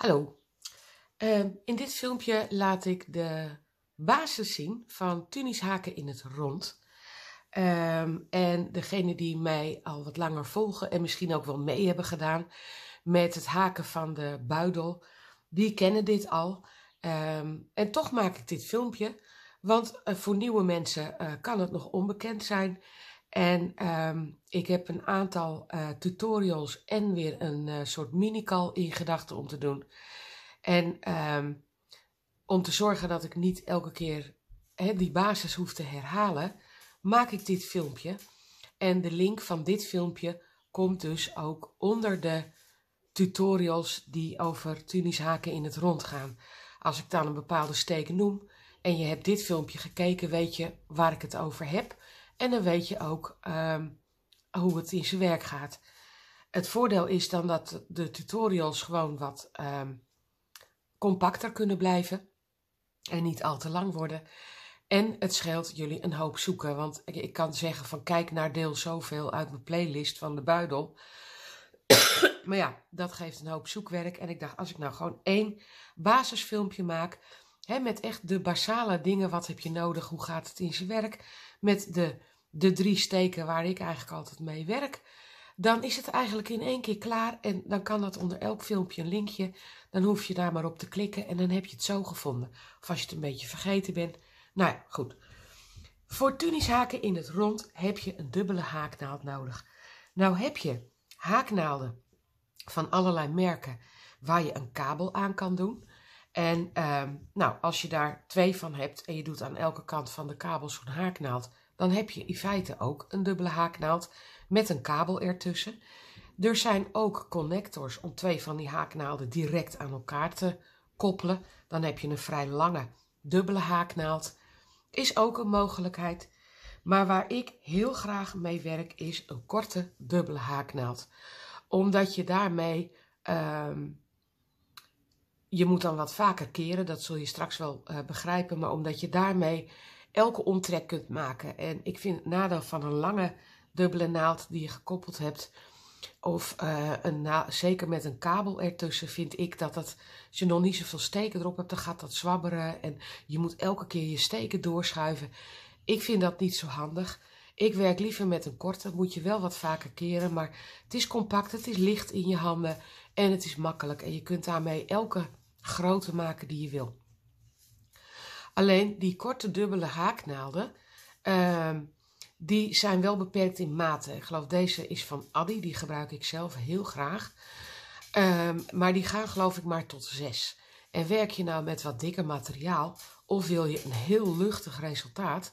Hallo. Ehm, in dit filmpje laat ik de basis zien van tunisch haken in het rond. Ehm, en degene die mij al wat langer volgen en misschien ook wel mee hebben gedaan met het haken van de buidel, die kennen dit al. Ehm, en toch maak ik dit filmpje, want eh, voor nieuwe mensen eh, kan het nog onbekend zijn. En ehm, ik heb een aantal eh, tutorials en weer een eh, soort mini-call in gedachten om te doen. En ehm, om te zorgen dat ik niet elke keer die basis hoef te herhalen, maak ik dit filmpje. En de link van dit filmpje komt dus ook onder de tutorials die over tunisch haken in het rond gaan. Als ik dan een bepaalde steek noem en je hebt dit filmpje gekeken, weet je waar ik het over heb. En dan weet je ook ehm, hoe het in zijn werk gaat. Het voordeel is dan dat de tutorials gewoon wat ehm, compacter kunnen blijven en niet al te lang worden. En het scheelt jullie een hoop zoeken, want ik kan zeggen van kijk naar deel zoveel uit mijn playlist van de buidel. maar ja, dat geeft een hoop zoekwerk en ik dacht als ik nou gewoon één basisfilmpje maak met echt de basale dingen. Wat heb je nodig? Hoe gaat het in zijn werk? Met de, de drie steken waar ik eigenlijk altijd mee werk. Dan is het eigenlijk in één keer klaar. En dan kan dat onder elk filmpje een linkje. Dan hoef je daar maar op te klikken en dan heb je het zo gevonden. Of als je het een beetje vergeten bent. Nou ja, goed. Voor haken in het rond heb je een dubbele haaknaald nodig. Nou heb je haaknaalden van allerlei merken waar je een kabel aan kan doen. En ehm, nou, als je daar twee van hebt en je doet aan elke kant van de kabel zo'n haaknaald, dan heb je in feite ook een dubbele haaknaald met een kabel ertussen. Er zijn ook connectors om twee van die haaknaalden direct aan elkaar te koppelen. Dan heb je een vrij lange dubbele haaknaald. Is ook een mogelijkheid. Maar waar ik heel graag mee werk is een korte dubbele haaknaald. Omdat je daarmee ehm, je moet dan wat vaker keren, dat zul je straks wel eh, begrijpen, maar omdat je daarmee elke omtrek kunt maken. En ik vind het nadeel van een lange dubbele naald die je gekoppeld hebt, of eh, een zeker met een kabel ertussen, vind ik dat dat, als je nog niet zoveel steken erop hebt, dan gaat dat zwabberen en je moet elke keer je steken doorschuiven. Ik vind dat niet zo handig. Ik werk liever met een korte, moet je wel wat vaker keren, maar het is compact, het is licht in je handen en het is makkelijk. En je kunt daarmee elke groter maken die je wil. Alleen die korte dubbele haaknaalden, ehm, die zijn wel beperkt in maten. Ik geloof deze is van Addi, die gebruik ik zelf heel graag. Ehm, maar die gaan geloof ik maar tot 6. En werk je nou met wat dikker materiaal of wil je een heel luchtig resultaat,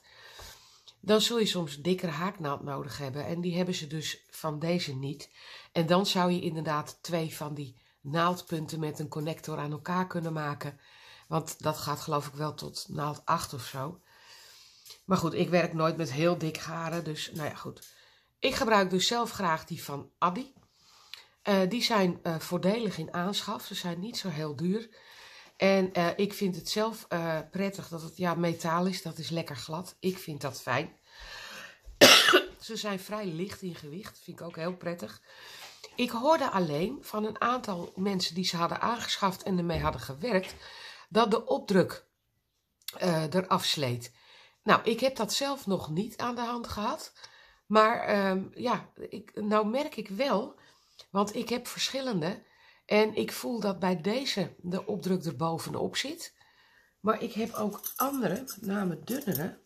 dan zul je soms dikkere haaknaald nodig hebben. En die hebben ze dus van deze niet. En dan zou je inderdaad twee van die naaldpunten met een connector aan elkaar kunnen maken. Want dat gaat geloof ik wel tot naald 8 of zo. Maar goed, ik werk nooit met heel dik haren, dus nou ja, goed. Ik gebruik dus zelf graag die van Abby. Eh, die zijn eh, voordelig in aanschaf, ze zijn niet zo heel duur. En eh, ik vind het zelf prettig dat het ja, metaal is, dat is lekker glad. Ik vind dat fijn. ze zijn vrij licht in gewicht, vind ik ook heel prettig. Ik hoorde alleen van een aantal mensen die ze hadden aangeschaft en ermee hadden gewerkt, dat de opdruk eh, eraf sleet. Nou, ik heb dat zelf nog niet aan de hand gehad. Maar ehm, ja, ik, nou merk ik wel, want ik heb verschillende. En ik voel dat bij deze de opdruk er bovenop zit. Maar ik heb ook andere, namelijk dunnere.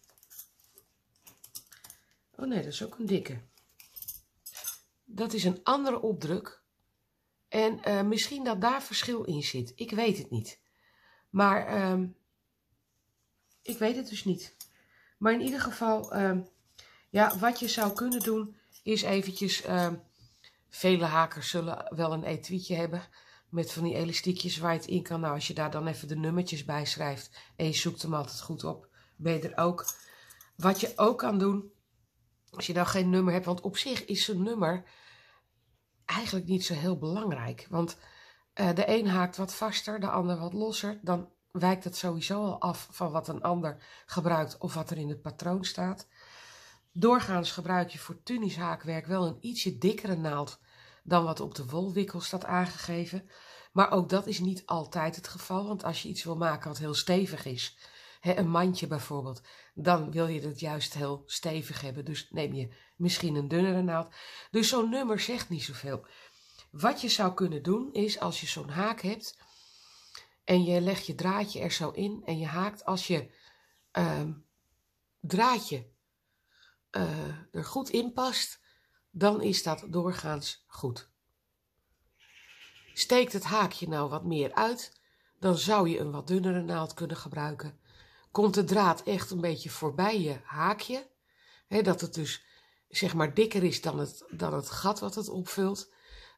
Oh nee, dat is ook een dikke dat is een andere opdruk. En eh, misschien dat daar verschil in zit. Ik weet het niet. Maar ehm, ik weet het dus niet. Maar in ieder geval, ehm, ja, wat je zou kunnen doen is eventjes... Ehm, vele hakers zullen wel een etuietje hebben met van die elastiekjes waar je het in kan. Nou, als je daar dan even de nummertjes bij schrijft en je zoekt hem altijd goed op, Beter er ook. Wat je ook kan doen, als je dan geen nummer hebt, want op zich is een nummer eigenlijk niet zo heel belangrijk. Want eh, de een haakt wat vaster, de ander wat losser. Dan wijkt het sowieso al af van wat een ander gebruikt of wat er in het patroon staat. Doorgaans gebruik je voor tunis haakwerk wel een ietsje dikkere naald dan wat op de wolwikkel staat aangegeven. Maar ook dat is niet altijd het geval, want als je iets wil maken wat heel stevig is, He, een mandje bijvoorbeeld, dan wil je het juist heel stevig hebben. Dus neem je misschien een dunnere naald. Dus zo'n nummer zegt niet zoveel. Wat je zou kunnen doen is als je zo'n haak hebt en je legt je draadje er zo in en je haakt als je ehm, draadje eh, er goed in past, dan is dat doorgaans goed. Steekt het haakje nou wat meer uit, dan zou je een wat dunnere naald kunnen gebruiken komt de draad echt een beetje voorbij je haakje. dat het dus zeg maar dikker is dan het, dan het gat wat het opvult.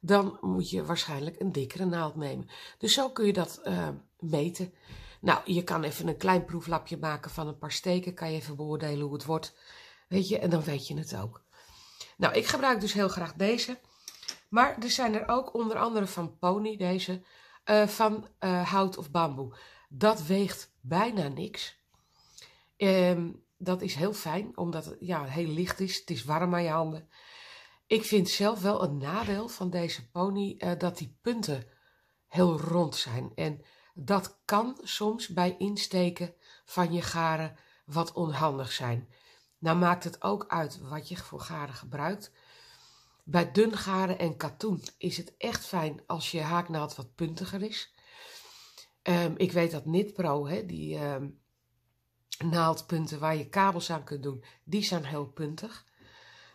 Dan moet je waarschijnlijk een dikkere naald nemen. Dus zo kun je dat eh, meten. Nou, je kan even een klein proeflapje maken van een paar steken. Kan je even beoordelen hoe het wordt. Weet je, en dan weet je het ook. Nou, ik gebruik dus heel graag deze. Maar er zijn er ook onder andere van Pony, deze, eh, van eh, hout of bamboe. Dat weegt bijna niks. Um, dat is heel fijn, omdat het ja, heel licht is. Het is warm aan je handen. Ik vind zelf wel een nadeel van deze pony eh, dat die punten heel rond zijn. En dat kan soms bij insteken van je garen wat onhandig zijn. Nou maakt het ook uit wat je voor garen gebruikt. Bij dun garen en katoen is het echt fijn als je haaknaald wat puntiger is. Ehm, ik weet dat Nitpro, hè, die ehm, naaldpunten waar je kabels aan kunt doen, die zijn heel puntig.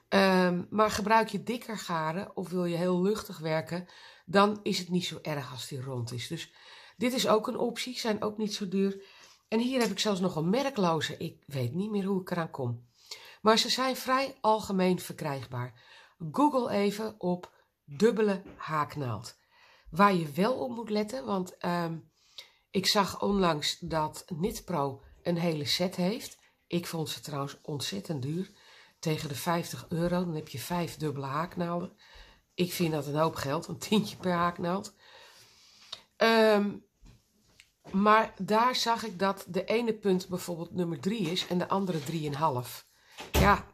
Ehm, maar gebruik je dikker garen of wil je heel luchtig werken, dan is het niet zo erg als die rond is. Dus dit is ook een optie, zijn ook niet zo duur. En hier heb ik zelfs nog een merkloze, ik weet niet meer hoe ik eraan kom. Maar ze zijn vrij algemeen verkrijgbaar. Google even op dubbele haaknaald. Waar je wel op moet letten, want ehm, ik zag onlangs dat NitPro een hele set heeft. Ik vond ze trouwens ontzettend duur. Tegen de 50 euro, dan heb je vijf dubbele haaknaalden. Ik vind dat een hoop geld, een tientje per haaknaald. Ehm, maar daar zag ik dat de ene punt bijvoorbeeld nummer 3 is en de andere 3,5. Ja,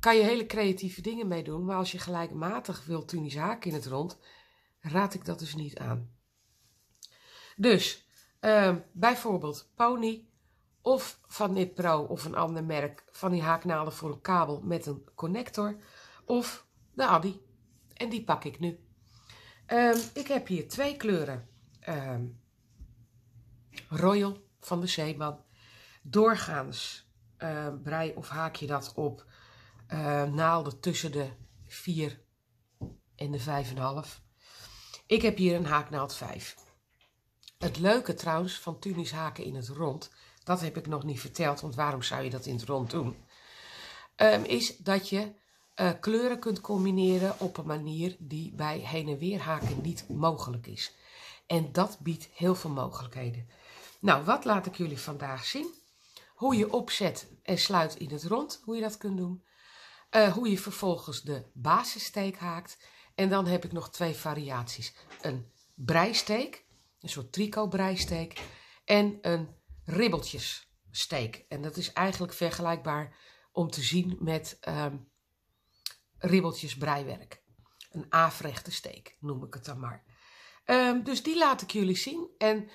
kan je hele creatieve dingen mee doen, maar als je gelijkmatig wilt tunisch haak in het rond, raad ik dat dus niet aan. Dus, ehm, bijvoorbeeld pony, of van Nip Pro of een ander merk van die haaknaalden voor een kabel met een connector of de Addy. En die pak ik nu. Ehm, ik heb hier twee kleuren ehm, Royal van de Zeeman. Doorgaans ehm, brei of haak je dat op naalden tussen de 4 en de 5,5. Ik heb hier een haaknaald 5. Het leuke trouwens van tunisch haken in het rond dat heb ik nog niet verteld, want waarom zou je dat in het rond doen? Ehm, is dat je eh, kleuren kunt combineren op een manier die bij heen en weer haken niet mogelijk is. En dat biedt heel veel mogelijkheden. Nou, wat laat ik jullie vandaag zien? Hoe je opzet en sluit in het rond, hoe je dat kunt doen. Eh, hoe je vervolgens de basissteek haakt. En dan heb ik nog twee variaties. Een breisteek, een soort tricot breisteek en een ribbeltjes steek. En dat is eigenlijk vergelijkbaar om te zien met um, ribbeltjes breiwerk. Een afrechte steek noem ik het dan maar. Ehm, dus die laat ik jullie zien. En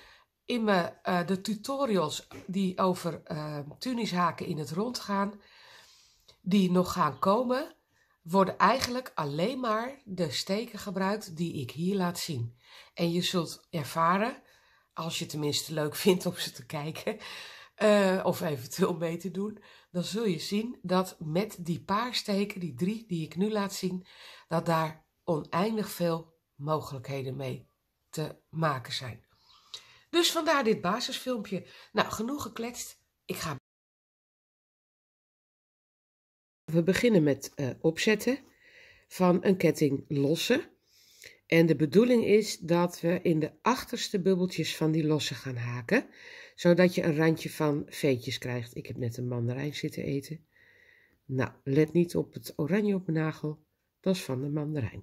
in mijn, eh, de tutorials die over ehm, uh, haken in het rond gaan, die nog gaan komen, worden eigenlijk alleen maar de steken gebruikt die ik hier laat zien. En je zult ervaren als je tenminste leuk vindt om ze te kijken, eh, of eventueel mee te doen, dan zul je zien dat met die paar steken, die drie die ik nu laat zien, dat daar oneindig veel mogelijkheden mee te maken zijn. Dus vandaar dit basisfilmpje. Nou, genoeg gekletst. Ik ga. We beginnen met uh, opzetten van een ketting lossen. En de bedoeling is dat we in de achterste bubbeltjes van die lossen gaan haken, zodat je een randje van veetjes krijgt. Ik heb net een mandarijn zitten eten. Nou, let niet op het oranje op mijn nagel, dat is van de mandarijn.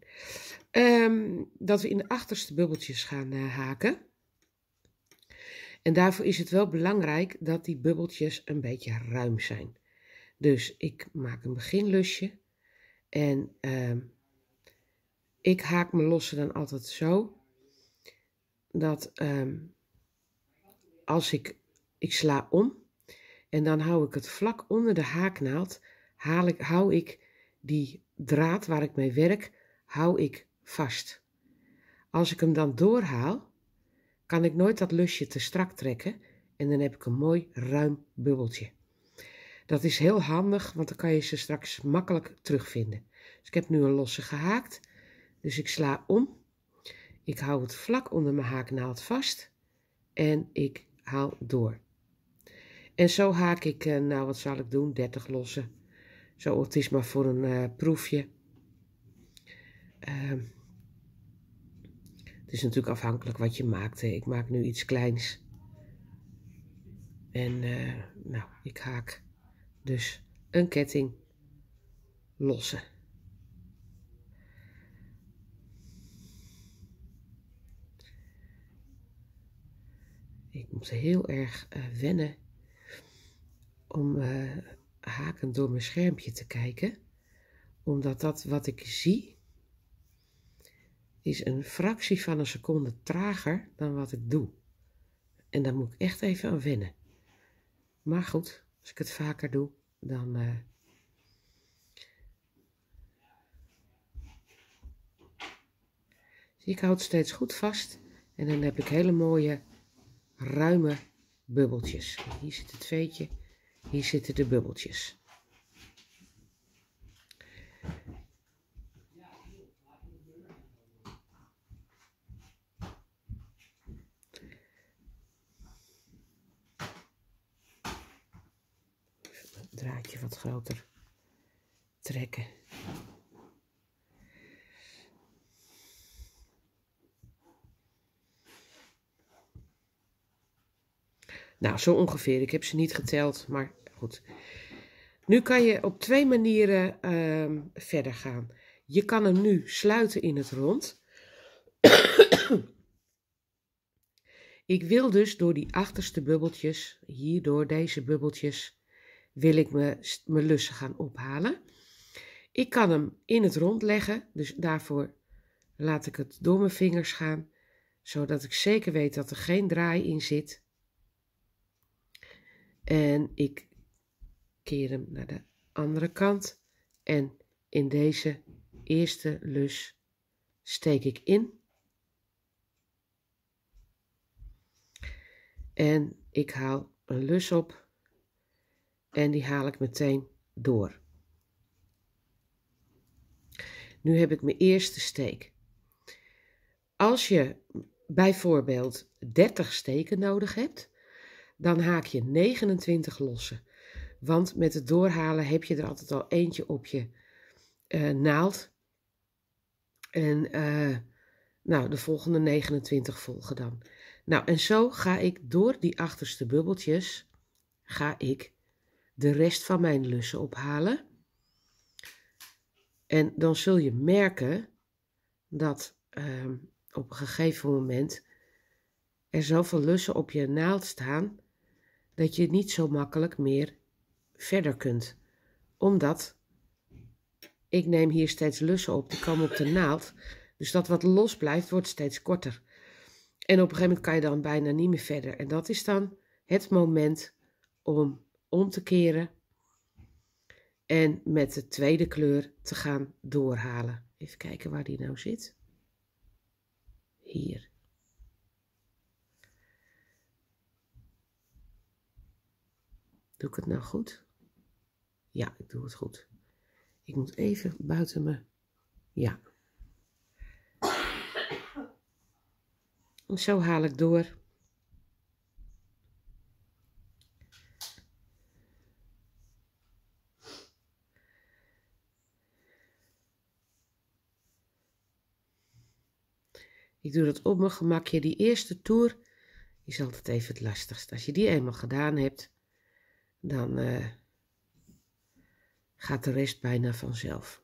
Ehm, dat we in de achterste bubbeltjes gaan eh, haken. En daarvoor is het wel belangrijk dat die bubbeltjes een beetje ruim zijn. Dus ik maak een beginlusje en ehm, ik haak mijn lossen dan altijd zo dat ehm, als ik, ik sla om en dan hou ik het vlak onder de haaknaald, haal ik, hou ik die draad waar ik mee werk, hou ik vast. Als ik hem dan doorhaal, kan ik nooit dat lusje te strak trekken en dan heb ik een mooi ruim bubbeltje. Dat is heel handig, want dan kan je ze straks makkelijk terugvinden. Dus ik heb nu een losse gehaakt dus ik sla om. Ik hou het vlak onder mijn haaknaald vast. En ik haal door. En zo haak ik, eh, nou wat zal ik doen, 30 lossen. Zo, het is maar voor een eh, proefje. Ehm, het is natuurlijk afhankelijk wat je maakt. Ik maak nu iets kleins. En eh, nou, ik haak dus een ketting lossen. Ik moest heel erg eh, wennen om uh, hakend door mijn schermpje te kijken. Omdat dat wat ik zie is een fractie van een seconde trager dan wat ik doe. En daar moet ik echt even aan wennen. Maar goed, als ik het vaker doe, dan... Uh, ik houd steeds goed vast en dan heb ik hele mooie ruime bubbeltjes. Hier zit het veetje, hier zitten de bubbeltjes. draadje wat groter trekken. Nou, zo ongeveer. Ik heb ze niet geteld, maar goed. Nu kan je op twee manieren ehm, verder gaan. Je kan hem nu sluiten in het rond. ik wil dus door die achterste bubbeltjes, hier door deze bubbeltjes, wil ik mijn lussen gaan ophalen. Ik kan hem in het rond leggen, dus daarvoor laat ik het door mijn vingers gaan, zodat ik zeker weet dat er geen draai in zit. En ik keer hem naar de andere kant. En in deze eerste lus steek ik in. En ik haal een lus op. En die haal ik meteen door. Nu heb ik mijn eerste steek. Als je bijvoorbeeld 30 steken nodig hebt, dan haak je 29 lossen. Want met het doorhalen heb je er altijd al eentje op je eh, naald. En eh, nou, de volgende 29 volgen dan. Nou, en zo ga ik door die achterste bubbeltjes, ga ik de rest van mijn lussen ophalen. En dan zul je merken dat ehm, op een gegeven moment er zoveel lussen op je naald staan dat je niet zo makkelijk meer verder kunt. Omdat ik neem hier steeds lussen op, die komen op de naald. Dus dat wat los blijft, wordt steeds korter. En op een gegeven moment kan je dan bijna niet meer verder. En dat is dan het moment om om te keren en met de tweede kleur te gaan doorhalen. Even kijken waar die nou zit. Hier. Doe ik het nou goed? Ja, ik doe het goed. Ik moet even buiten me. Ja. En zo haal ik door. Ik doe dat op mijn gemakje. Die eerste toer is altijd even het lastigst. Als je die eenmaal gedaan hebt, dan eh, gaat de rest bijna vanzelf.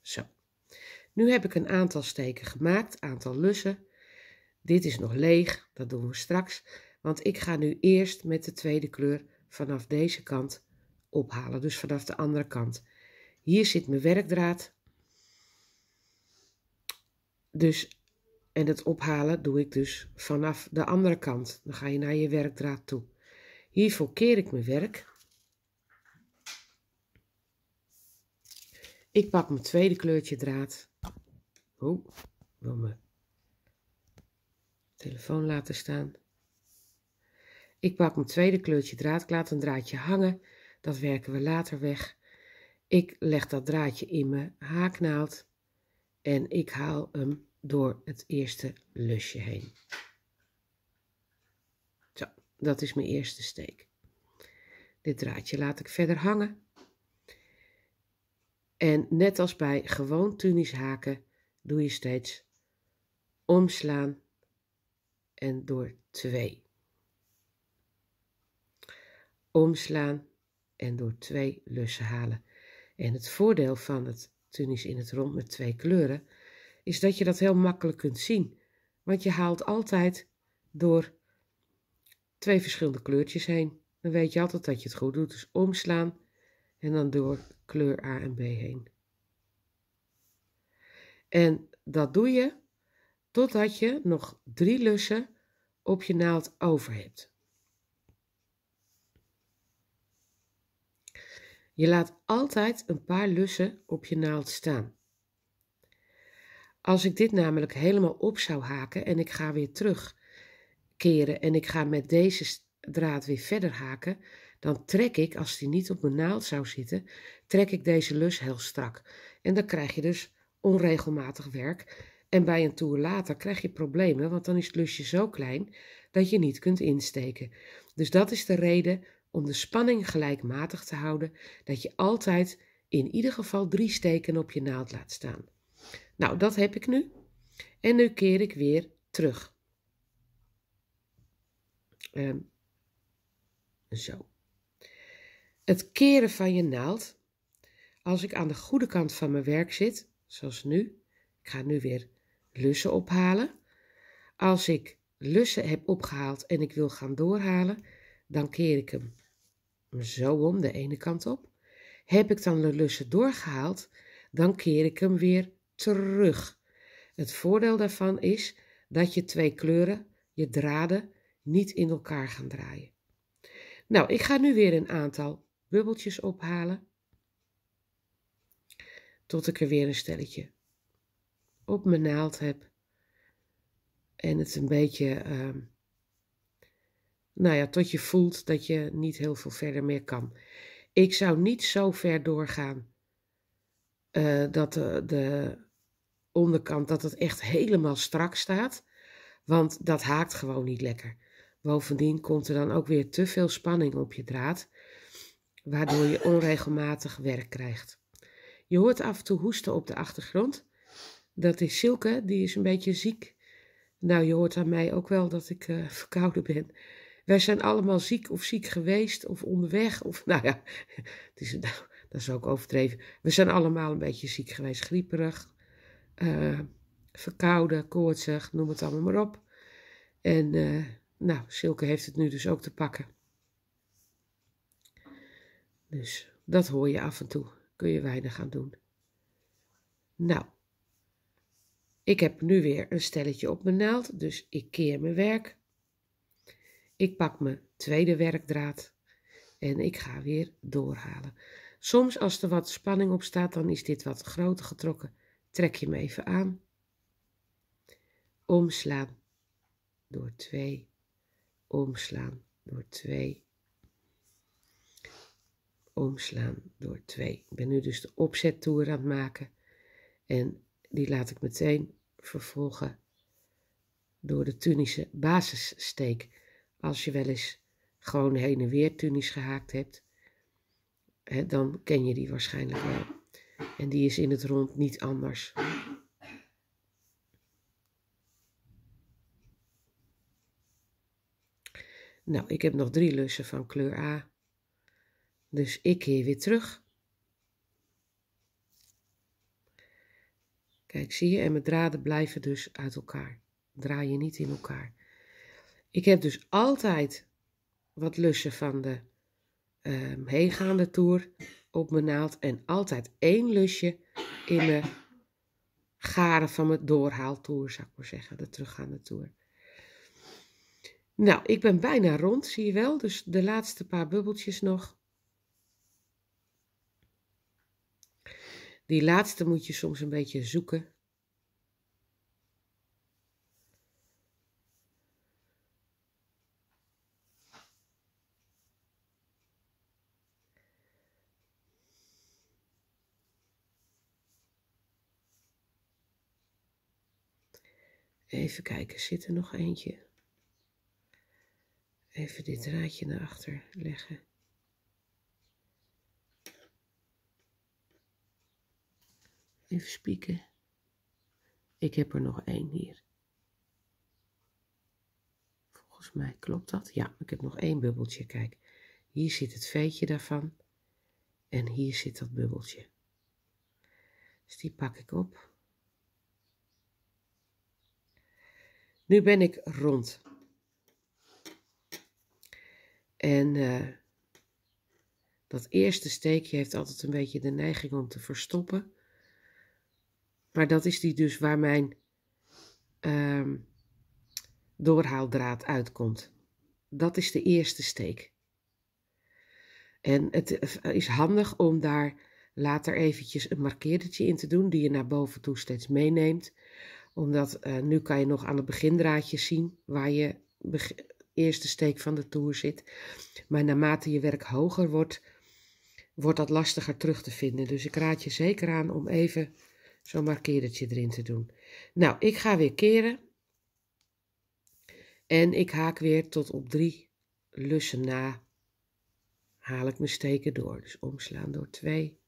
Zo. Nu heb ik een aantal steken gemaakt, aantal lussen. Dit is nog leeg, dat doen we straks, want ik ga nu eerst met de tweede kleur vanaf deze kant ophalen, dus vanaf de andere kant. Hier zit mijn werkdraad. Dus, en het ophalen doe ik dus vanaf de andere kant. Dan ga je naar je werkdraad toe. Hiervoor keer ik mijn werk. Ik pak mijn tweede kleurtje draad. Oeh, wil mijn telefoon laten staan. Ik pak mijn tweede kleurtje draad. Ik laat een draadje hangen. Dat werken we later weg. Ik leg dat draadje in mijn haaknaald en ik haal hem door het eerste lusje heen. Zo, dat is mijn eerste steek. Dit draadje laat ik verder hangen. En net als bij gewoon tunisch haken doe je steeds omslaan en door twee. Omslaan en door twee lussen halen. En het voordeel van het tunis in het rond met twee kleuren is dat je dat heel makkelijk kunt zien. Want je haalt altijd door twee verschillende kleurtjes heen. Dan weet je altijd dat je het goed doet. Dus omslaan en dan door kleur A en B heen. En dat doe je totdat je nog drie lussen op je naald over hebt. Je laat altijd een paar lussen op je naald staan. Als ik dit namelijk helemaal op zou haken en ik ga weer terugkeren en ik ga met deze draad weer verder haken, dan trek ik, als die niet op mijn naald zou zitten, trek ik deze lus heel strak. En dan krijg je dus onregelmatig werk. En bij een toer later krijg je problemen, want dan is het lusje zo klein dat je niet kunt insteken. Dus dat is de reden om de spanning gelijkmatig te houden, dat je altijd in ieder geval drie steken op je naald laat staan. Nou, dat heb ik nu. En nu keer ik weer terug. Ehm, zo. Het keren van je naald. Als ik aan de goede kant van mijn werk zit, zoals nu, ik ga nu weer lussen ophalen. Als ik lussen heb opgehaald en ik wil gaan doorhalen, dan keer ik hem zo om de ene kant op. Heb ik dan de lussen doorgehaald, dan keer ik hem weer terug. Het voordeel daarvan is dat je twee kleuren, je draden, niet in elkaar gaan draaien. Nou, ik ga nu weer een aantal bubbeltjes ophalen. Tot ik er weer een stelletje op mijn naald heb. En het een beetje ehm, nou ja, tot je voelt dat je niet heel veel verder meer kan. Ik zou niet zo ver doorgaan eh, dat eh, de, onderkant, dat het echt helemaal strak staat. Want dat haakt gewoon niet lekker. Bovendien komt er dan ook weer te veel spanning op je draad, waardoor je onregelmatig werk krijgt. Je hoort af en toe hoesten op de achtergrond. Dat is Silke, die is een beetje ziek. Nou, je hoort aan mij ook wel dat ik eh, verkouden ben. Wij zijn allemaal ziek of ziek geweest of onderweg. Of, nou ja, het is, nou, dat is ook overdreven. We zijn allemaal een beetje ziek geweest, grieperig, eh, verkouden, koortsig, noem het allemaal maar op. En uh, nou, Silke heeft het nu dus ook te pakken. Dus dat hoor je af en toe. Kun je weinig aan doen. Nou, ik heb nu weer een stelletje op mijn naald, dus ik keer mijn werk. Ik pak mijn tweede werkdraad en ik ga weer doorhalen. Soms als er wat spanning op staat, dan is dit wat groter getrokken. Trek je hem even aan. Omslaan door 2. Omslaan door 2. Omslaan door 2. Ik ben nu dus de opzettoer aan het maken. En die laat ik meteen vervolgen door de Tunische basissteek als je wel eens gewoon heen en weer tunis gehaakt hebt, hè, dan ken je die waarschijnlijk wel. En die is in het rond niet anders. Nou, ik heb nog drie lussen van kleur A. Dus ik keer weer terug. Kijk, zie je? En mijn draden blijven dus uit elkaar. Draai je niet in elkaar. Ik heb dus altijd wat lussen van de um, heengaande toer op mijn naald. En altijd één lusje in mijn garen van mijn doorhaaltoer, zou ik maar zeggen. De teruggaande toer. Nou, ik ben bijna rond, zie je wel. Dus de laatste paar bubbeltjes nog. Die laatste moet je soms een beetje zoeken. Even kijken, zit er nog eentje? Even dit draadje naar achter leggen. Even spieken. Ik heb er nog één hier. Volgens mij klopt dat. Ja, ik heb nog één bubbeltje. Kijk, hier zit het veetje daarvan. En hier zit dat bubbeltje. Dus die pak ik op. Nu ben ik rond. En eh, dat eerste steekje heeft altijd een beetje de neiging om te verstoppen. Maar dat is die dus waar mijn ehm, doorhaaldraad uitkomt. Dat is de eerste steek. En het eh, is handig om daar later eventjes een markeerdertje in te doen, die je naar boven toe steeds meeneemt omdat eh, nu kan je nog aan het begindraadje zien waar je eerste steek van de toer zit. Maar naarmate je werk hoger wordt, wordt dat lastiger terug te vinden. Dus ik raad je zeker aan om even zo'n markeerdertje erin te doen. Nou, ik ga weer keren. En ik haak weer tot op drie lussen na. Haal ik mijn steken door. Dus omslaan door twee.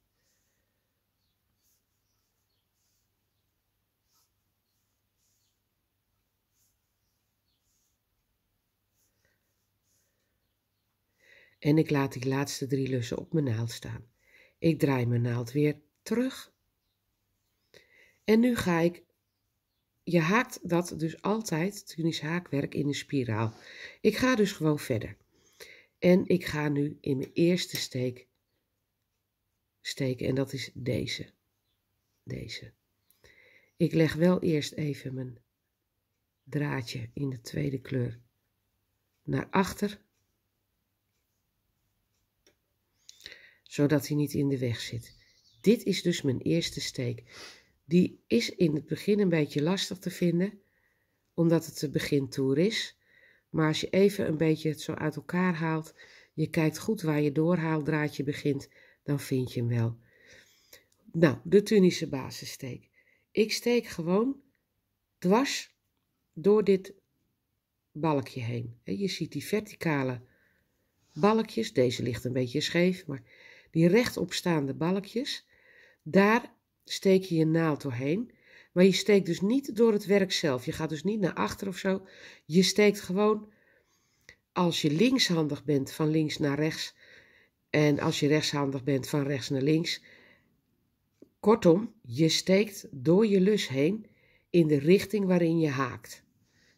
En ik laat die laatste drie lussen op mijn naald staan. Ik draai mijn naald weer terug. En nu ga ik. Je haakt dat dus altijd, Tunisch haakwerk, in een spiraal. Ik ga dus gewoon verder. En ik ga nu in mijn eerste steek steken. En dat is deze. Deze. Ik leg wel eerst even mijn draadje in de tweede kleur naar achter zodat hij niet in de weg zit. Dit is dus mijn eerste steek. Die is in het begin een beetje lastig te vinden, omdat het de begintoer is. Maar als je even een beetje het zo uit elkaar haalt, je kijkt goed waar je doorhaaldraadje begint, dan vind je hem wel. Nou, de Tunische basissteek. Ik steek gewoon dwars door dit balkje heen. Je ziet die verticale balkjes. Deze ligt een beetje scheef, maar die rechtop staande balkjes, daar steek je je naald doorheen. Maar je steekt dus niet door het werk zelf. Je gaat dus niet naar achter of zo. Je steekt gewoon, als je linkshandig bent, van links naar rechts. En als je rechtshandig bent, van rechts naar links. Kortom, je steekt door je lus heen in de richting waarin je haakt.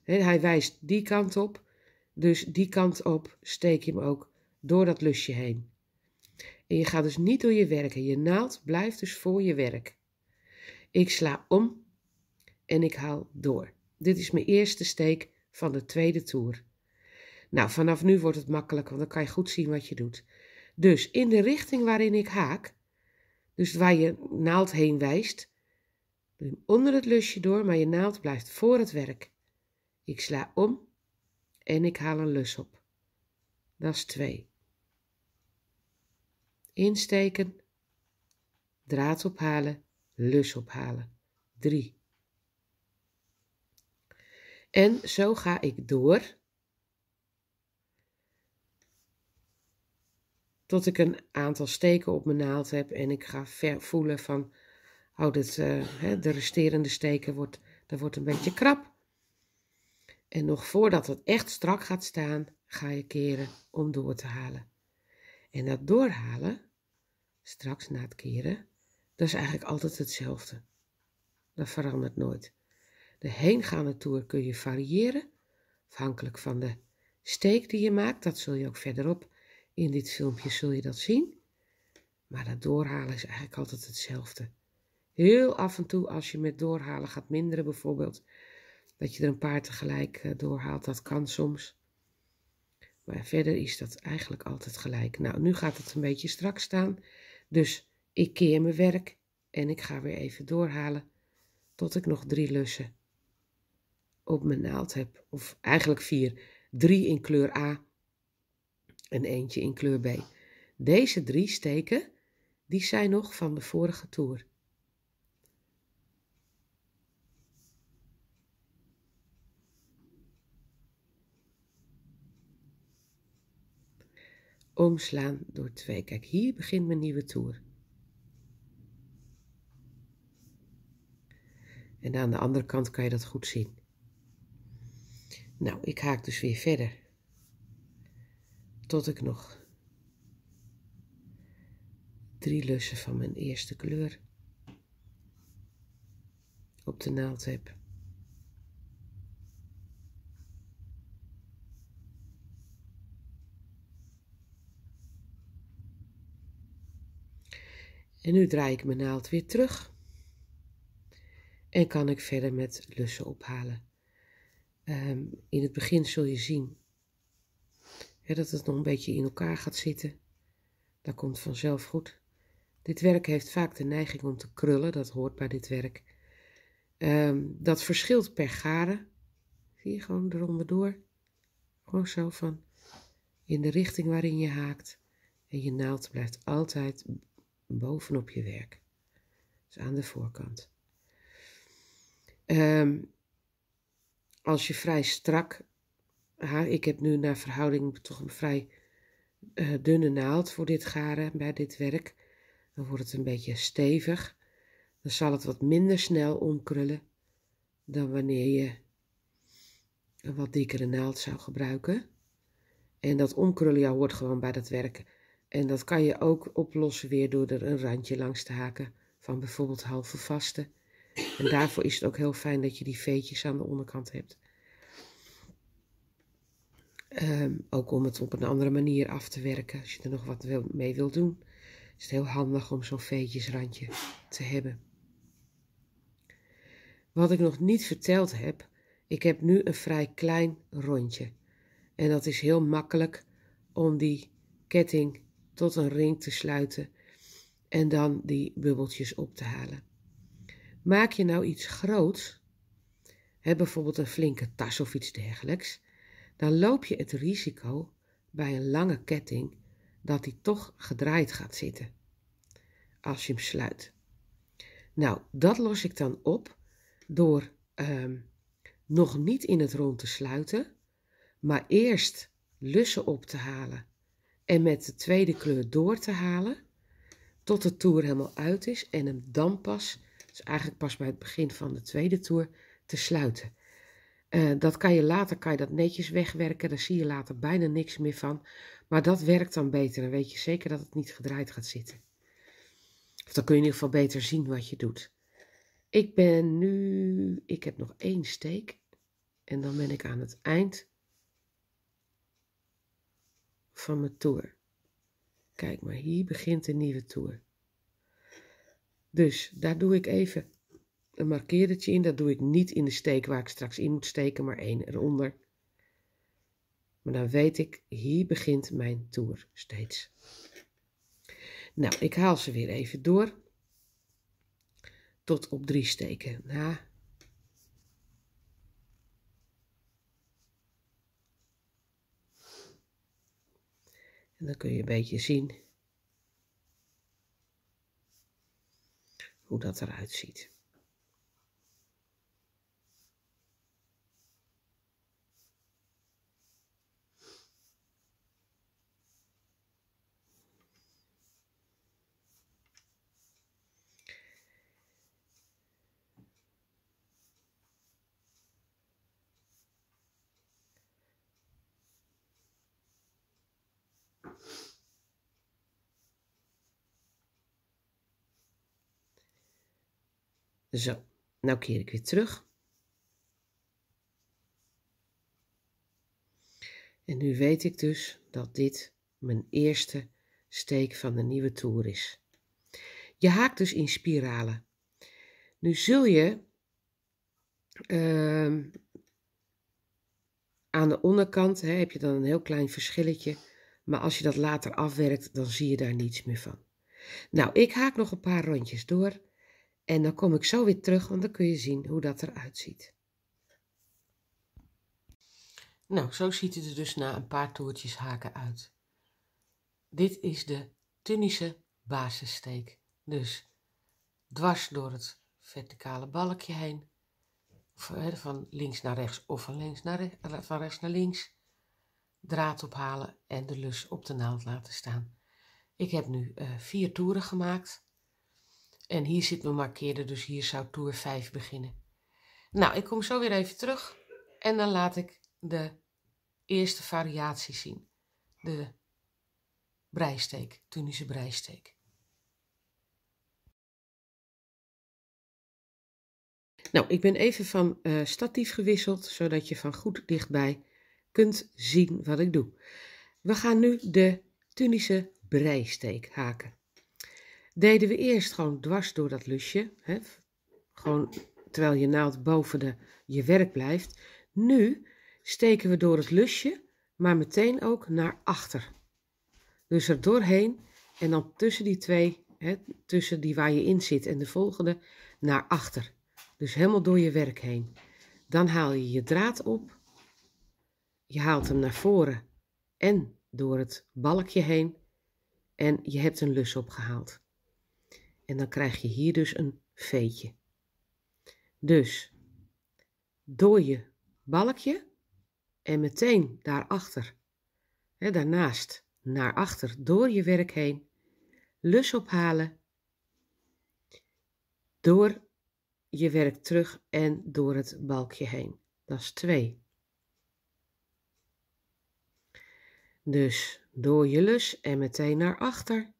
hij wijst die kant op, dus die kant op steek je hem ook door dat lusje heen. En je gaat dus niet door je werken. Je naald blijft dus voor je werk. Ik sla om en ik haal door. Dit is mijn eerste steek van de tweede toer. Nou, vanaf nu wordt het makkelijk, want dan kan je goed zien wat je doet. Dus in de richting waarin ik haak, dus waar je naald heen wijst, doe je onder het lusje door, maar je naald blijft voor het werk. Ik sla om en ik haal een lus op. Dat is 2. Insteken, draad ophalen, lus ophalen. 3. En zo ga ik door tot ik een aantal steken op mijn naald heb en ik ga voelen van, oh, dit, eh, hè, de resterende steken wordt, dat wordt een beetje krap. En nog voordat het echt strak gaat staan, ga je keren om door te halen. En dat doorhalen, straks na het keren, dat is eigenlijk altijd hetzelfde. Dat verandert nooit. De heengaande toer kun je variëren, afhankelijk van de steek die je maakt. Dat zul je ook verderop in dit filmpje zul je dat zien. Maar dat doorhalen is eigenlijk altijd hetzelfde. Heel af en toe als je met doorhalen gaat minderen bijvoorbeeld, dat je er een paar tegelijk eh, doorhaalt, dat kan soms. Maar verder is dat eigenlijk altijd gelijk. Nou, nu gaat het een beetje strak staan. Dus ik keer mijn werk en ik ga weer even doorhalen tot ik nog drie lussen op mijn naald heb. Of eigenlijk vier. Drie in kleur A en eentje in kleur B. Deze drie steken, die zijn nog van de vorige toer. omslaan door twee. Kijk, hier begint mijn nieuwe toer. En aan de andere kant kan je dat goed zien. Nou, ik haak dus weer verder. Tot ik nog drie lussen van mijn eerste kleur op de naald heb. En nu draai ik mijn naald weer terug. En kan ik verder met lussen ophalen. Ehm, in het begin zul je zien dat het nog een beetje in elkaar gaat zitten. Dat komt vanzelf goed. Dit werk heeft vaak de neiging om te krullen, dat hoort bij dit werk. Ehm, dat verschilt per garen. Zie je gewoon eronder door. Gewoon zo van in de richting waarin je haakt. En je naald blijft altijd bovenop je werk. Dus aan de voorkant. Ehm, als je vrij strak haar, ik heb nu naar verhouding toch een vrij eh, dunne naald voor dit garen bij dit werk. Dan wordt het een beetje stevig. Dan zal het wat minder snel omkrullen dan wanneer je een wat dikkere naald zou gebruiken. En dat omkrullen, ja, hoort gewoon bij dat werk. En dat kan je ook oplossen weer door er een randje langs te haken van bijvoorbeeld halve vaste. En daarvoor is het ook heel fijn dat je die veetjes aan de onderkant hebt. Ehm, ook om het op een andere manier af te werken. Als je er nog wat mee wilt doen, is het heel handig om zo'n veetjesrandje te hebben. Wat ik nog niet verteld heb, ik heb nu een vrij klein rondje. En dat is heel makkelijk om die ketting tot een ring te sluiten en dan die bubbeltjes op te halen. Maak je nou iets groots, hè, bijvoorbeeld een flinke tas of iets dergelijks, dan loop je het risico bij een lange ketting dat die toch gedraaid gaat zitten als je hem sluit. Nou, dat los ik dan op door ehm, nog niet in het rond te sluiten, maar eerst lussen op te halen en met de tweede kleur door te halen tot de toer helemaal uit is en hem dan pas, dus eigenlijk pas bij het begin van de tweede toer, te sluiten. Eh, dat kan je later, kan je dat netjes wegwerken, daar zie je later bijna niks meer van. Maar dat werkt dan beter, dan weet je zeker dat het niet gedraaid gaat zitten. Of dan kun je in ieder geval beter zien wat je doet. Ik ben nu, ik heb nog één steek en dan ben ik aan het eind van mijn tour. Kijk maar, hier begint een nieuwe tour. Dus daar doe ik even een markeerdertje in. Dat doe ik niet in de steek waar ik straks in moet steken, maar één eronder. Maar dan weet ik, hier begint mijn toer steeds. Nou, ik haal ze weer even door. Tot op drie steken. Na dan kun je een beetje zien hoe dat eruit ziet. Zo, nou keer ik weer terug. En nu weet ik dus dat dit mijn eerste steek van de nieuwe toer is. Je haakt dus in spiralen. Nu zul je ehm, aan de onderkant hè, heb je dan een heel klein verschilletje, maar als je dat later afwerkt, dan zie je daar niets meer van. Nou, ik haak nog een paar rondjes door en dan kom ik zo weer terug, want dan kun je zien hoe dat eruit ziet. Nou, zo ziet het er dus na een paar toertjes haken uit. Dit is de Tunische basissteek. Dus dwars door het verticale balkje heen, van links naar rechts of van, links naar eh, van rechts naar links, draad ophalen en de lus op de naald laten staan. Ik heb nu eh, vier toeren gemaakt. En hier zit mijn markeerder, dus hier zou toer 5 beginnen. Nou, ik kom zo weer even terug en dan laat ik de eerste variatie zien. De breisteek, Tunische breisteek. Nou, ik ben even van eh, statief gewisseld, zodat je van goed dichtbij kunt zien wat ik doe. We gaan nu de Tunische breisteek haken deden we eerst gewoon dwars door dat lusje. Hè? Gewoon terwijl je naald boven de, je werk blijft. Nu steken we door het lusje, maar meteen ook naar achter. Dus er doorheen en dan tussen die twee, hè, tussen die waar je in zit en de volgende, naar achter. Dus helemaal door je werk heen. Dan haal je je draad op. Je haalt hem naar voren en door het balkje heen. En je hebt een lus opgehaald. En dan krijg je hier dus een veetje. Dus door je balkje en meteen daarachter, hè, daarnaast, naar achter door je werk heen, lus ophalen, door je werk terug en door het balkje heen. Dat is 2. Dus door je lus en meteen naar achter,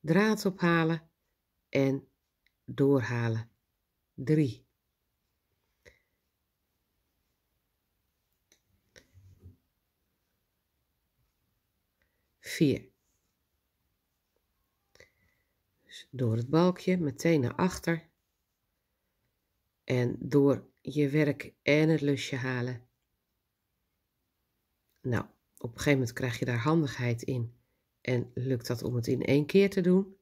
draad ophalen, en doorhalen. 3. Vier. Dus door het balkje, meteen naar achter. En door je werk en het lusje halen. Nou, op een gegeven moment krijg je daar handigheid in. En lukt dat om het in één keer te doen?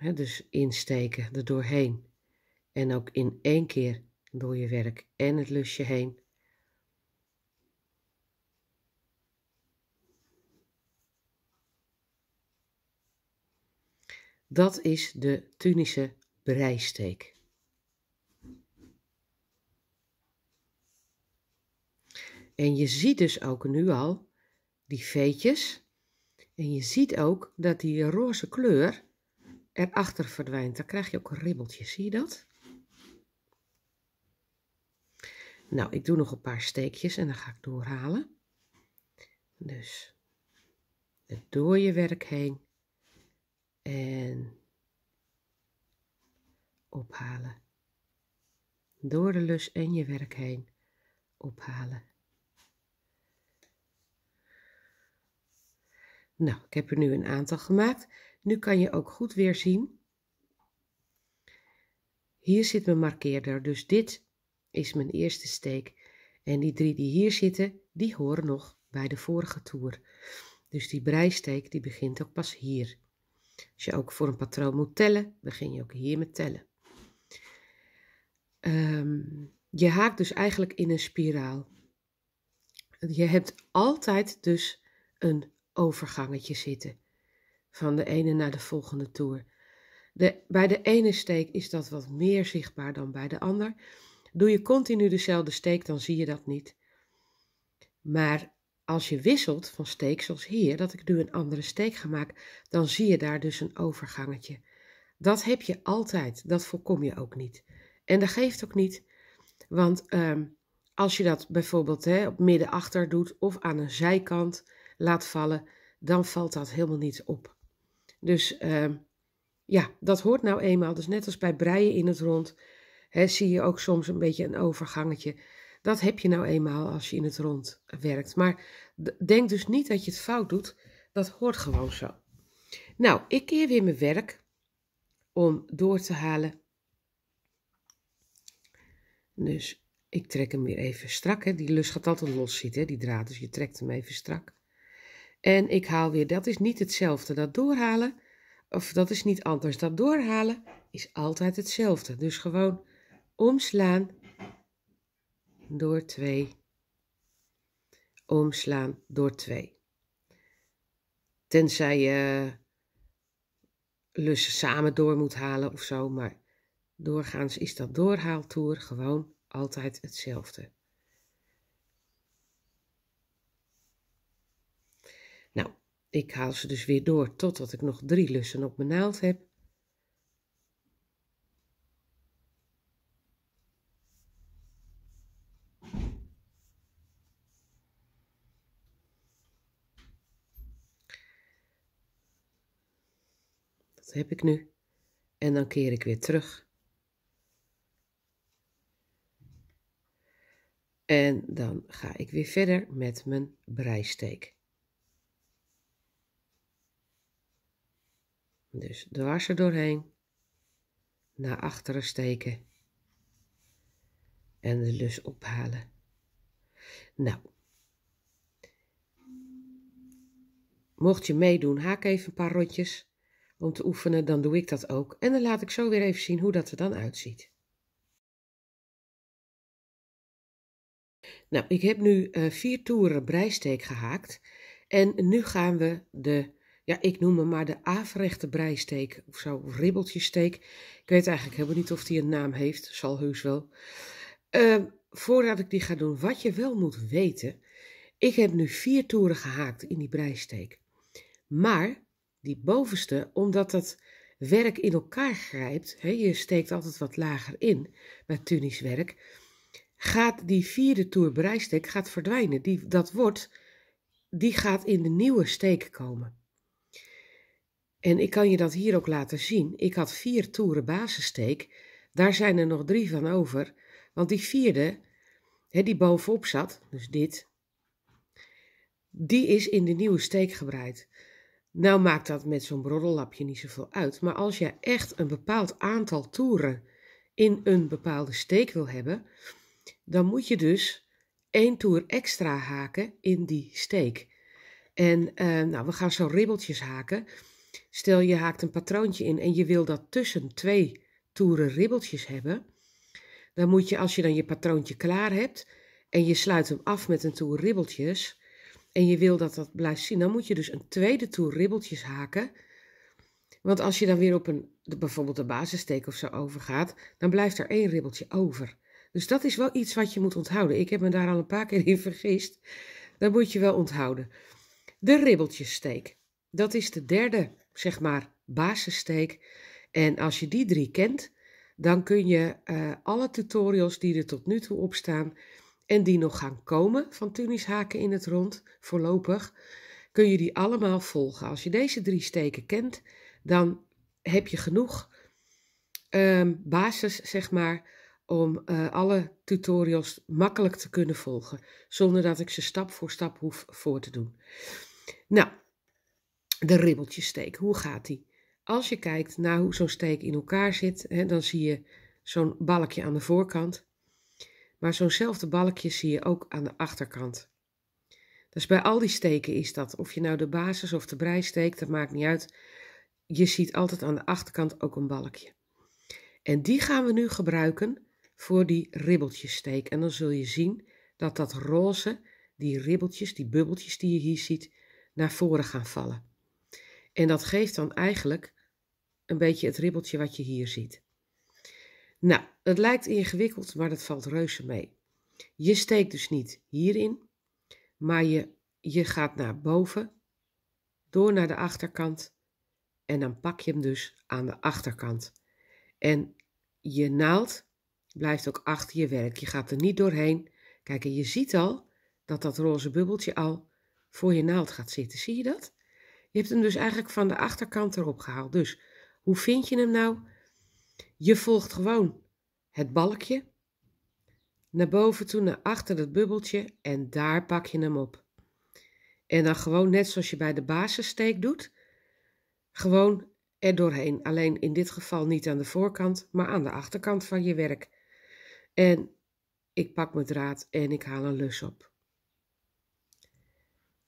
dus insteken er doorheen. En ook in één keer door je werk en het lusje heen. Dat is de Tunische breisteek. En je ziet dus ook nu al die veetjes. En je ziet ook dat die roze kleur achter verdwijnt, dan krijg je ook een ribbeltje. Zie je dat? Nou, ik doe nog een paar steekjes en dan ga ik doorhalen. Dus door je werk heen en ophalen. Door de lus en je werk heen ophalen. Nou, ik heb er nu een aantal gemaakt. Nu kan je ook goed weer zien. Hier zit mijn markeerder, dus dit is mijn eerste steek. En die drie die hier zitten, die horen nog bij de vorige toer. Dus die breisteek die begint ook pas hier. Als je ook voor een patroon moet tellen, begin je ook hier met tellen. Ehm, je haakt dus eigenlijk in een spiraal. Je hebt altijd dus een overgangetje zitten van de ene naar de volgende toer. De, bij de ene steek is dat wat meer zichtbaar dan bij de ander. Doe je continu dezelfde steek, dan zie je dat niet. Maar als je wisselt van steek, zoals hier, dat ik nu een andere steek ga maken, dan zie je daar dus een overgangetje. Dat heb je altijd, dat voorkom je ook niet. En dat geeft ook niet, want ehm, als je dat bijvoorbeeld hè, op midden achter doet of aan een zijkant laat vallen, dan valt dat helemaal niet op. Dus ehm, ja, dat hoort nou eenmaal. Dus net als bij breien in het rond, hè, zie je ook soms een beetje een overgangetje. Dat heb je nou eenmaal als je in het rond werkt. Maar denk dus niet dat je het fout doet. Dat hoort gewoon zo. Nou, ik keer weer mijn werk om door te halen. Dus ik trek hem weer even strak. Hè. Die lus gaat altijd los zitten, die draad. Dus je trekt hem even strak. En ik haal weer. Dat is niet hetzelfde. Dat doorhalen, of dat is niet anders. Dat doorhalen is altijd hetzelfde. Dus gewoon omslaan door 2. Omslaan door 2. Tenzij je lussen samen door moet halen of zo. Maar doorgaans is dat doorhaaltoer gewoon altijd hetzelfde. Ik haal ze dus weer door totdat ik nog drie lussen op mijn naald heb. Dat heb ik nu. En dan keer ik weer terug. En dan ga ik weer verder met mijn breisteek. Dus dwars er doorheen, naar achteren steken en de lus ophalen. Nou, mocht je meedoen, haak even een paar rondjes om te oefenen, dan doe ik dat ook. En dan laat ik zo weer even zien hoe dat er dan uitziet. Nou, ik heb nu eh, vier toeren breisteek gehaakt en nu gaan we de ja, ik noem hem maar de averechte breisteek of zo, ribbeltjesteek. Ik weet eigenlijk helemaal niet of die een naam heeft, zal heus wel. Ehm, voordat ik die ga doen, wat je wel moet weten, ik heb nu vier toeren gehaakt in die breisteek. Maar die bovenste, omdat dat werk in elkaar grijpt, hè, je steekt altijd wat lager in bij Tunisch werk, gaat die vierde toer breisteek gaat verdwijnen. Die, dat wordt, die gaat in de nieuwe steek komen. En ik kan je dat hier ook laten zien. Ik had vier toeren basissteek. Daar zijn er nog drie van over. Want die vierde, hè, die bovenop zat, dus dit, die is in de nieuwe steek gebreid. Nou maakt dat met zo'n broddellapje niet zoveel uit. Maar als je echt een bepaald aantal toeren in een bepaalde steek wil hebben, dan moet je dus één toer extra haken in die steek. En eh, nou, we gaan zo ribbeltjes haken. Stel je haakt een patroontje in en je wil dat tussen twee toeren ribbeltjes hebben, dan moet je als je dan je patroontje klaar hebt en je sluit hem af met een toer ribbeltjes en je wil dat dat blijft zien, dan moet je dus een tweede toer ribbeltjes haken. Want als je dan weer op een, bijvoorbeeld een basissteek of zo overgaat, dan blijft er één ribbeltje over. Dus dat is wel iets wat je moet onthouden. Ik heb me daar al een paar keer in vergist. Dat moet je wel onthouden. De ribbeltjessteek. Dat is de derde zeg maar, basissteek. En als je die drie kent, dan kun je eh, alle tutorials die er tot nu toe op staan en die nog gaan komen van Tunis haken in het rond, voorlopig, kun je die allemaal volgen. Als je deze drie steken kent, dan heb je genoeg ehm, basis, zeg maar, om eh, alle tutorials makkelijk te kunnen volgen, zonder dat ik ze stap voor stap hoef voor te doen. Nou, de ribbeltjessteek. Hoe gaat die? Als je kijkt naar hoe zo'n steek in elkaar zit, hè, dan zie je zo'n balkje aan de voorkant. Maar zo'nzelfde balkje zie je ook aan de achterkant. Dus bij al die steken is dat. Of je nou de basis of de brei steekt, dat maakt niet uit. Je ziet altijd aan de achterkant ook een balkje. En die gaan we nu gebruiken voor die ribbeltjessteek. En dan zul je zien dat dat roze, die ribbeltjes, die bubbeltjes die je hier ziet, naar voren gaan vallen. En dat geeft dan eigenlijk een beetje het ribbeltje wat je hier ziet. Nou, het lijkt ingewikkeld, maar dat valt reuze mee. Je steekt dus niet hierin, maar je, je gaat naar boven, door naar de achterkant en dan pak je hem dus aan de achterkant. En je naald blijft ook achter je werk. Je gaat er niet doorheen. Kijk, en je ziet al dat dat roze bubbeltje al voor je naald gaat zitten. Zie je dat? Je hebt hem dus eigenlijk van de achterkant erop gehaald. Dus hoe vind je hem nou? Je volgt gewoon het balkje naar boven toe, naar achter het bubbeltje en daar pak je hem op. En dan gewoon net zoals je bij de basissteek doet, gewoon er doorheen. Alleen in dit geval niet aan de voorkant, maar aan de achterkant van je werk. En ik pak mijn draad en ik haal een lus op.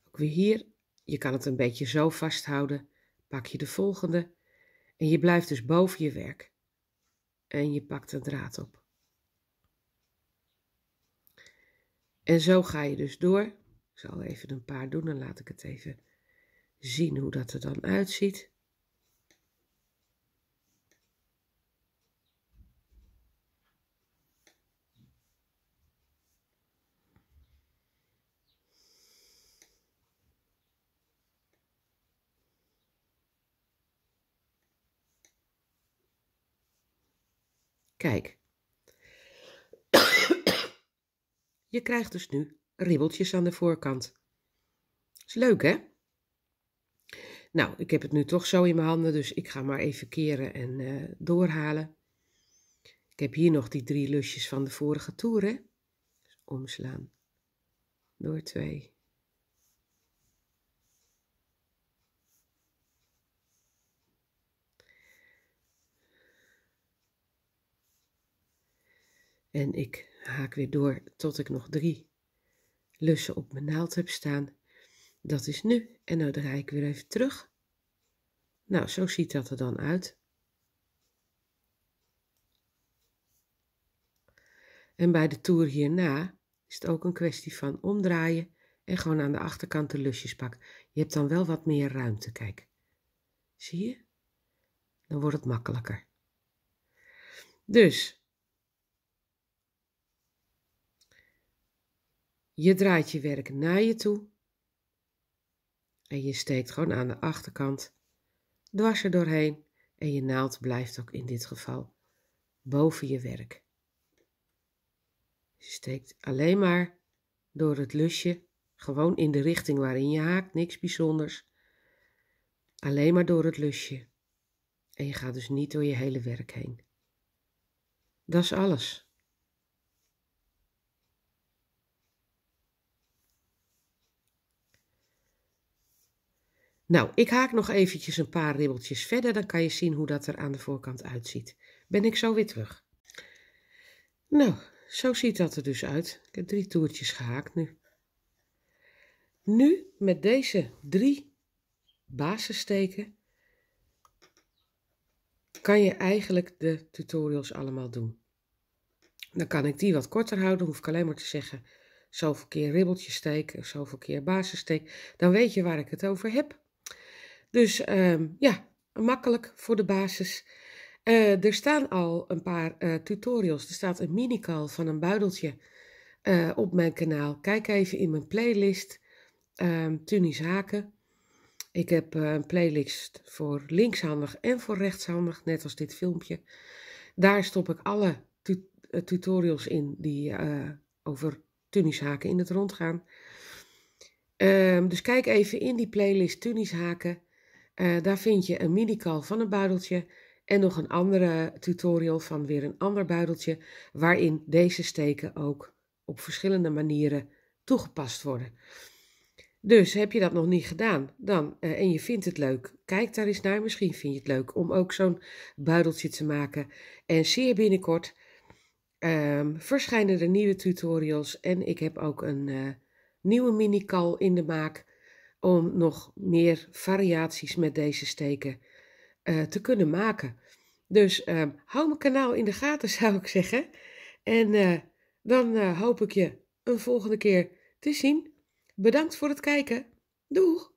Ook weer hier je kan het een beetje zo vasthouden, pak je de volgende en je blijft dus boven je werk. En je pakt een draad op. En zo ga je dus door. Ik zal even een paar doen, en laat ik het even zien hoe dat er dan uitziet. Kijk. Je krijgt dus nu ribbeltjes aan de voorkant. Is leuk, hè? Nou, ik heb het nu toch zo in mijn handen, dus ik ga maar even keren en eh, doorhalen. Ik heb hier nog die drie lusjes van de vorige toer, omslaan. Door twee. En ik haak weer door tot ik nog drie lussen op mijn naald heb staan. Dat is nu. En dan nou draai ik weer even terug. Nou, zo ziet dat er dan uit. En bij de toer hierna is het ook een kwestie van omdraaien en gewoon aan de achterkant de lusjes pakken. Je hebt dan wel wat meer ruimte, kijk. Zie je? Dan wordt het makkelijker. Dus, Je draait je werk naar je toe en je steekt gewoon aan de achterkant dwars er doorheen en je naald blijft ook in dit geval boven je werk. Je steekt alleen maar door het lusje, gewoon in de richting waarin je haakt, niks bijzonders. Alleen maar door het lusje. En je gaat dus niet door je hele werk heen. Dat is alles. Nou, ik haak nog eventjes een paar ribbeltjes verder, dan kan je zien hoe dat er aan de voorkant uitziet. Ben ik zo weer terug. Nou, zo ziet dat er dus uit. Ik heb drie toertjes gehaakt nu. Nu, met deze drie basissteken, kan je eigenlijk de tutorials allemaal doen. Dan kan ik die wat korter houden, hoef ik alleen maar te zeggen zoveel keer ribbeltje steken, zoveel keer basissteek. Dan weet je waar ik het over heb. Dus ehm, ja, makkelijk voor de basis. Eh, er staan al een paar eh, tutorials. Er staat een mini van een buideltje eh, op mijn kanaal. Kijk even in mijn playlist ehm, Tunis Haken. Ik heb een playlist voor linkshandig en voor rechtshandig, net als dit filmpje. Daar stop ik alle tutorials in die over Tunis Haken in het rond gaan. Ehm, dus kijk even in die playlist Tunis Haken. Eh, daar vind je een mini-call van een buideltje en nog een andere tutorial van weer een ander buideltje, waarin deze steken ook op verschillende manieren toegepast worden. Dus heb je dat nog niet gedaan dan, eh, en je vindt het leuk, kijk daar eens naar. Misschien vind je het leuk om ook zo'n buideltje te maken. En zeer binnenkort ehm, verschijnen er nieuwe tutorials en ik heb ook een eh, nieuwe mini in de maak om nog meer variaties met deze steken eh, te kunnen maken. Dus ehm, hou mijn kanaal in de gaten, zou ik zeggen. En eh, dan eh, hoop ik je een volgende keer te zien. Bedankt voor het kijken. Doeg!